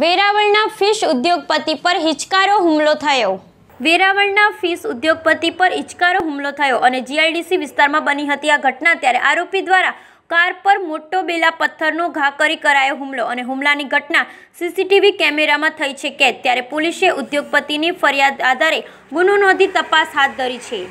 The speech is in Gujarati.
વેરાવળના ફિશ ઉદ્યોગપતિ પર હિચકારો હુમલો થયો વેરાવળના ફિશ ઉદ્યોગપતિ પર હિચકારો હુમલો થયો અને જીઆઈડીસી વિસ્તારમાં બની હતી આ ઘટના ત્યારે આરોપી દ્વારા કાર પર મોટો બેલા પથ્થરનો ઘા કરી કરાયો હુમલો અને હુમલાની ઘટના સીસીટીવી કેમેરામાં થઈ છે કે ત્યારે પોલીસે ઉદ્યોગપતિની ફરિયાદ આધારે ગુનો નોંધી તપાસ હાથ ધરી છે